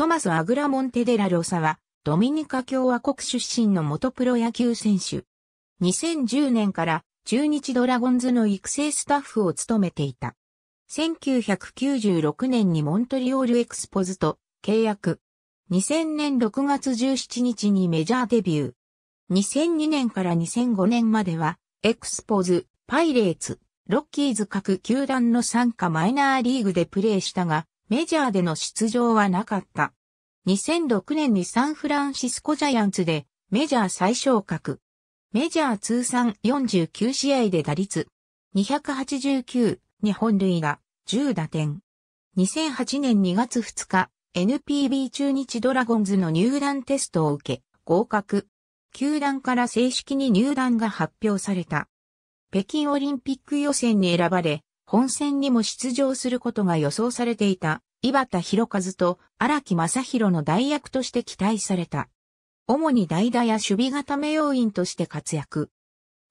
トマス・アグラモンテ・デラ・ロサは、ドミニカ共和国出身の元プロ野球選手。2010年から中日ドラゴンズの育成スタッフを務めていた。1996年にモントリオールエクスポズと契約。2000年6月17日にメジャーデビュー。2002年から2005年までは、エクスポズ、パイレーツ、ロッキーズ各球団の参加マイナーリーグでプレーしたが、メジャーでの出場はなかった。2006年にサンフランシスコジャイアンツでメジャー最昇格。メジャー通算49試合で打率289日本類が10打点。2008年2月2日、NPB 中日ドラゴンズの入団テストを受け、合格。球団から正式に入団が発表された。北京オリンピック予選に選ばれ、本戦にも出場することが予想されていた井端博和と荒木正宏の代役として期待された。主に代打や守備固め要員として活躍。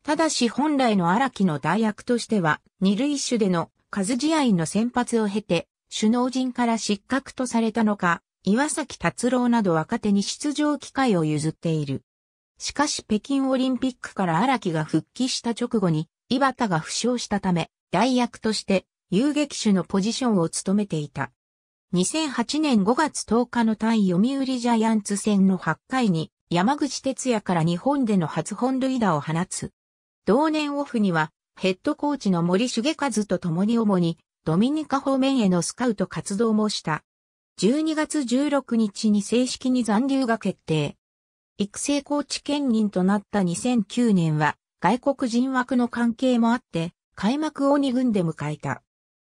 ただし本来の荒木の代役としては、二塁手での数試合の先発を経て、首脳陣から失格とされたのか、岩崎達郎など若手に出場機会を譲っている。しかし北京オリンピックから荒木が復帰した直後に、井端が負傷したため、代役として遊撃手のポジションを務めていた。2008年5月10日の対読売ジャイアンツ戦の8回に山口哲也から日本での初本塁打を放つ。同年オフにはヘッドコーチの森重和と共に主にドミニカ方面へのスカウト活動もした。12月16日に正式に残留が決定。育成コーチ兼任となった2009年は外国人枠の関係もあって開幕を2軍で迎えた。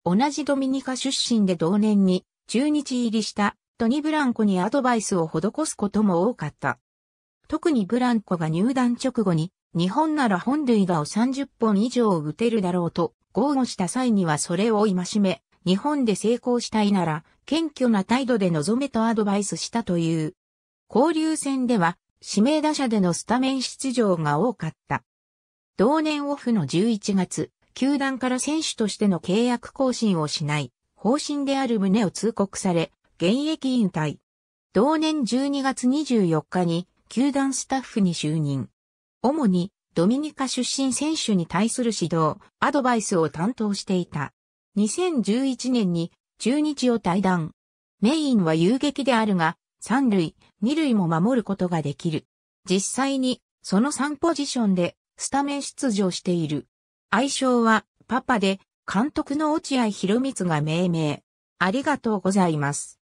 同じドミニカ出身で同年に中日入りしたトニ・ブランコにアドバイスを施すことも多かった。特にブランコが入団直後に、日本なら本塁打を30本以上打てるだろうと、豪語した際にはそれを戒め、日本で成功したいなら、謙虚な態度で臨めとアドバイスしたという。交流戦では、指名打者でのスタメン出場が多かった。同年オフの11月、球団から選手としての契約更新をしない方針である旨を通告され、現役引退。同年12月24日に、球団スタッフに就任。主に、ドミニカ出身選手に対する指導、アドバイスを担当していた。2011年に、中日を退団。メインは遊撃であるが、三塁、二塁も守ることができる。実際に、その3ポジションで、スタメン出場している。愛称は、パパで、監督の落合博光が命名。ありがとうございます。